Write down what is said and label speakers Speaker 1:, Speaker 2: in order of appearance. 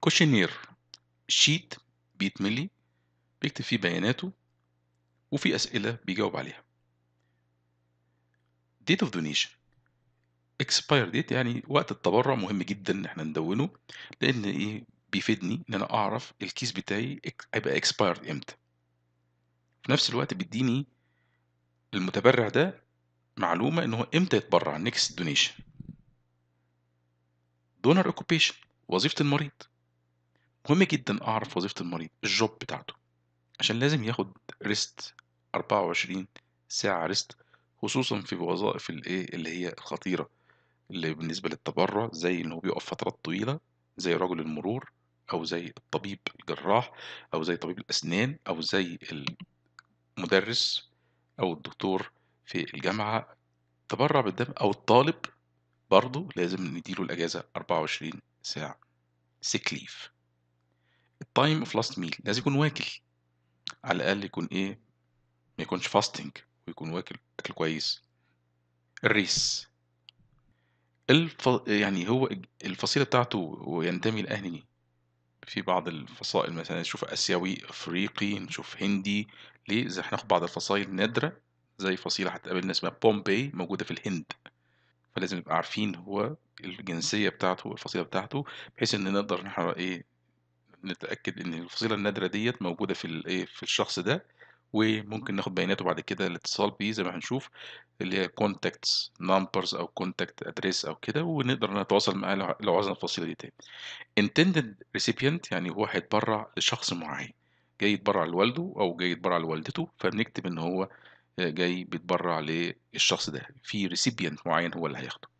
Speaker 1: كوشنير شيت بيتملي بيكتب فيه بياناته وفي أسئلة بيجاوب عليها date of donation expire date يعني وقت التبرع مهم جدا ان احنا ندونه لان ايه بيفيدني ان انا اعرف الكيس بتاعي هيبقى expired امتى في نفس الوقت بيديني المتبرع ده معلومة ان هو امتى يتبرع next donation donor occupation وظيفة المريض مهم جدا اعرف وظيفه المريض الجوب بتاعته عشان لازم ياخد ريست 24 ساعه ريست خصوصا في وظائف الايه اللي هي الخطيره اللي بالنسبه للتبرع زي ان هو بيقف فترات طويله زي رجل المرور او زي الطبيب الجراح او زي طبيب الاسنان او زي المدرس او الدكتور في الجامعه تبرع بالدم او الطالب برضه لازم نديله الاجازه 24 ساعه سيك ليف تايم اوف لاست ميل لازم يكون واكل على الاقل يكون ايه ما يكونش فاستنج ويكون واكل اكل كويس الريس الف... يعني هو الفصيله بتاعته ينتمي لاهلي في بعض الفصائل مثلا نشوف اسيوي افريقي نشوف هندي ليه زي هناخد بعض الفصائل نادره زي فصيله هتقابلنا اسمها بومبي موجوده في الهند فلازم نبقى عارفين هو الجنسيه بتاعته والفصيله بتاعته بحيث ان نقدر نحرق ايه نتاكد ان الفصيله النادره ديت موجوده في الايه في الشخص ده وممكن ناخد بياناته بعد كده الاتصال بيه زي ما هنشوف اللي هي كونتاكتس نمبرز او كونتاكت ادريس او كده ونقدر نتواصل معاه لو عايزنا الفصيله دي تاني intended recipient يعني هو هيتبرع لشخص معين جاي يتبرع لوالده او جاي يتبرع لوالدته فبنكتب ان هو آه، جاي بيتبرع للشخص ده في recipient معين هو اللي هياخده